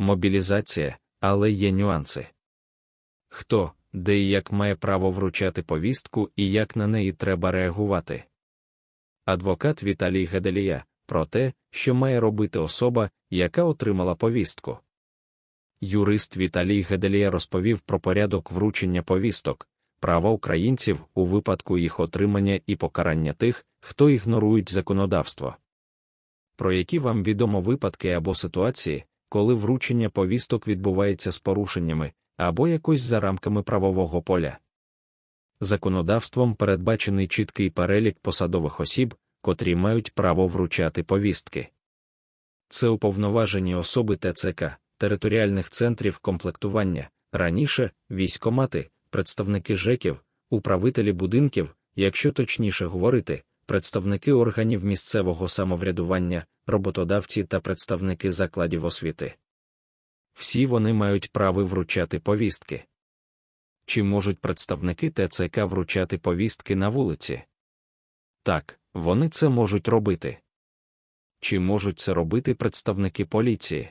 мобілізація, але є нюанси. Хто, де і як має право вручати повістку і як на неї треба реагувати. Адвокат Віталій Геделія про те, що має робити особа, яка отримала повістку. Юрист Віталій Геделія розповів про порядок вручення повісток, права українців у випадку їх отримання і покарання тих, хто ігнорують законодавство. Про які вам відомо випадки або ситуації, коли вручення повісток відбувається з порушеннями або якось за рамками правового поля. Законодавством передбачений чіткий перелік посадових осіб, котрі мають право вручати повістки. Це уповноважені особи ТЦК, територіальних центрів комплектування, раніше військомати, представники ЖЕКів, управителі будинків, якщо точніше говорити, представники органів місцевого самоврядування, роботодавці та представники закладів освіти. Всі вони мають право вручати повістки. Чи можуть представники ТЦК вручати повістки на вулиці? Так, вони це можуть робити. Чи можуть це робити представники поліції?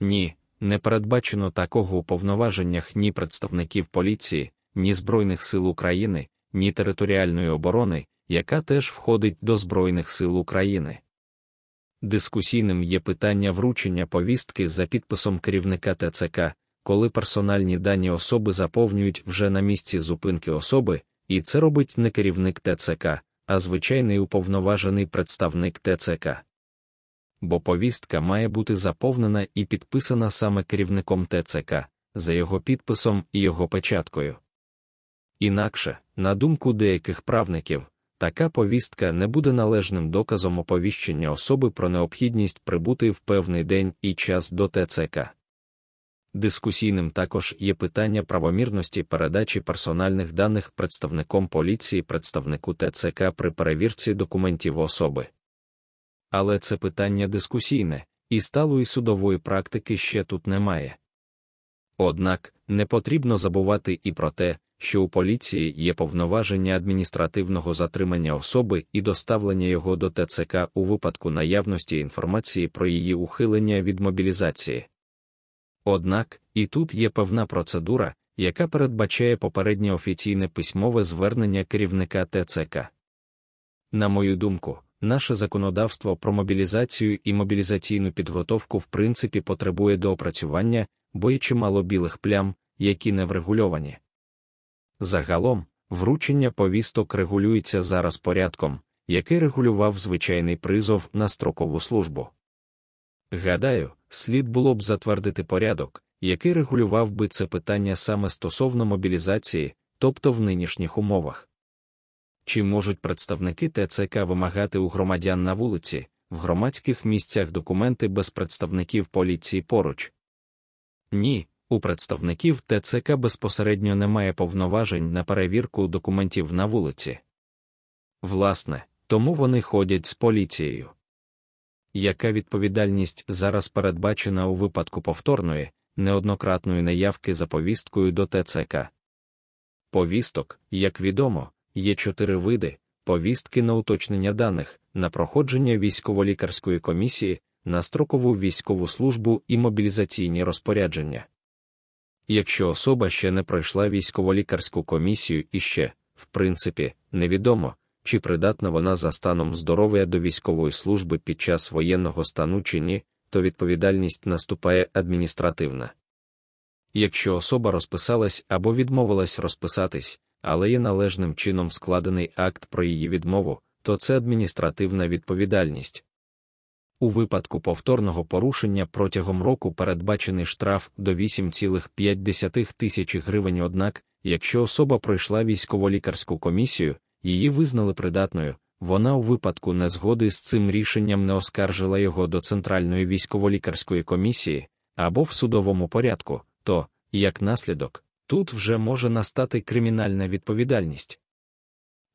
Ні, не передбачено такого у повноваженнях ні представників поліції, ні Збройних сил України, ні територіальної оборони, яка теж входить до Збройних сил України. Дискусійним є питання вручення повістки за підписом керівника ТЦК, коли персональні дані особи заповнюють вже на місці зупинки особи, і це робить не керівник ТЦК, а звичайний уповноважений представник ТЦК. Бо повістка має бути заповнена і підписана саме керівником ТЦК, за його підписом і його печаткою. Інакше, на думку деяких правників, така повістка не буде належним доказом оповіщення особи про необхідність прибути в певний день і час до ТЦК. Дискусійним також є питання правомірності передачі персональних даних представником поліції представнику ТЦК при перевірці документів особи. Але це питання дискусійне, і сталої судової практики ще тут немає. Однак не потрібно забувати і про те, що у поліції є повноваження адміністративного затримання особи і доставлення його до ТЦК у випадку наявності інформації про її ухилення від мобілізації. Однак і тут є певна процедура, яка передбачає попереднє офіційне письмове звернення керівника ТЦК. На мою думку, наше законодавство про мобілізацію і мобілізаційну підготовку в принципі потребує доопрацювання, бо є чимало білих плям, які не врегульовані. Загалом, вручення повісток регулюється зараз порядком, який регулював звичайний призов на строкову службу. Гадаю, слід було б затвердити порядок, який регулював би це питання саме стосовно мобілізації, тобто в нинішніх умовах. Чи можуть представники ТЦК вимагати у громадян на вулиці, в громадських місцях документи без представників поліції поруч? Ні, у представників ТЦК безпосередньо немає повноважень на перевірку документів на вулиці. Власне, тому вони ходять з поліцією. Яка відповідальність зараз передбачена у випадку повторної, неоднократної наявки за повісткою до ТЦК? Повісток, як відомо, є чотири види повістки на уточнення даних, на проходження військово-лікарської комісії, на строкову військову службу і мобілізаційні розпорядження якщо особа ще не пройшла військово-лікарську комісію і ще, в принципі, невідомо, чи придатна вона за станом здоров'я до військової служби під час воєнного стану чи ні, то відповідальність наступає адміністративна. Якщо особа розписалась або відмовилась розписатись, але є належним чином складений акт про її відмову, то це адміністративна відповідальність, у випадку повторного порушення протягом року передбачений штраф до 8,5 тисяч гривень. Однак, якщо особа пройшла військово-лікарську комісію, її визнали придатною, вона у випадку незгоди з цим рішенням не оскаржила його до Центральної військово-лікарської комісії або в судовому порядку, то, як наслідок, тут вже може настати кримінальна відповідальність.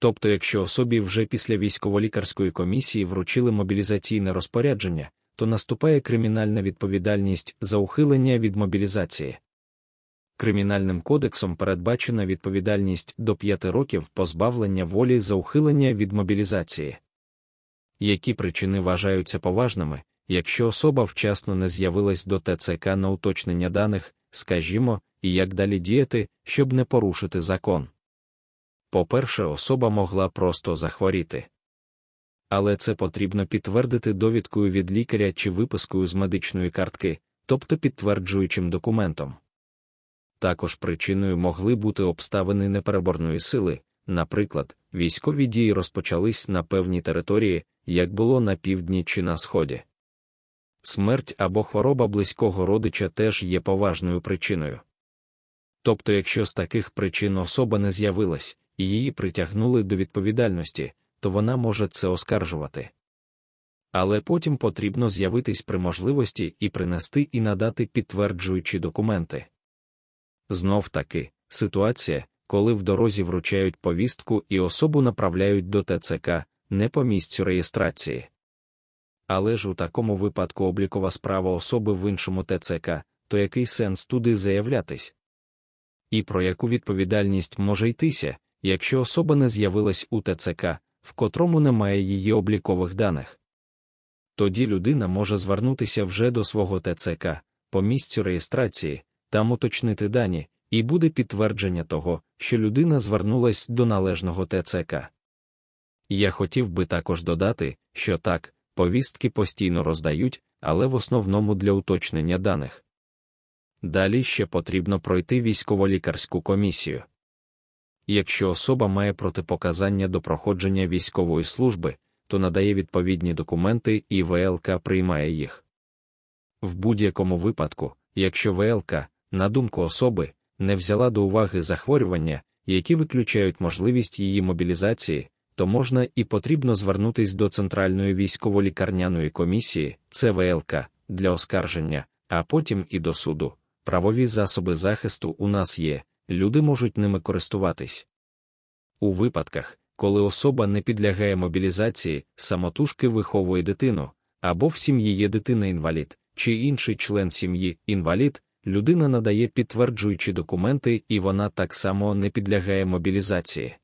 Тобто, якщо особі вже після військово-лікарської комісії вручили мобілізаційне розпорядження, то наступає кримінальна відповідальність за ухилення від мобілізації. Кримінальним кодексом передбачена відповідальність до 5 років позбавлення волі за ухилення від мобілізації. Які причини вважаються поважними, якщо особа вчасно не з'явилась до ТЦК на уточнення даних, скажімо, і як далі діяти, щоб не порушити закон по-перше, особа могла просто захворіти. Але це потрібно підтвердити довідкою від лікаря чи випискою з медичної картки, тобто підтверджуючим документом. Також причиною могли бути обставини непереборної сили, наприклад, військові дії розпочались на певній території, як було на півдні чи на сході. Смерть або хвороба близького родича теж є поважною причиною. Тобто, якщо з таких причин особа не з'явилась, і її притягнули до відповідальності, то вона може це оскаржувати. Але потім потрібно з'явитись при можливості і принести і надати підтверджуючі документи. Знов таки, ситуація, коли в дорозі вручають повістку і особу направляють до ТЦК, не по місцю реєстрації. Але ж у такому випадку облікова справа особи в іншому ТЦК, то який сенс туди заявлятись? І про яку відповідальність може йтися, якщо особа не з'явилась у ТЦК, в котрому немає її облікових даних. Тоді людина може звернутися вже до свого ТЦК по місцю реєстрації, там уточнити дані, і буде підтвердження того, що людина звернулась до належного ТЦК. Я хотів би також додати, що так, повістки постійно роздають, але в основному для уточнення даних. Далі ще потрібно пройти військово-лікарську комісію. Якщо особа має протипоказання до проходження військової служби, то надає відповідні документи і ВЛК приймає їх. В будь-якому випадку, якщо ВЛК, на думку особи, не взяла до уваги захворювання, які виключають можливість її мобілізації, то можна і потрібно звернутися до Центральної військово-лікарняної комісії, це для оскарження, а потім і до суду. Правові засоби захисту у нас є люди можуть ними користуватись. У випадках, коли особа не підлягає мобілізації, самотужки виховує дитину, або в сім'ї є дитина-інвалід, чи інший член сім'ї інвалід, людина надає підтверджуючі документи, і вона так само не підлягає мобілізації.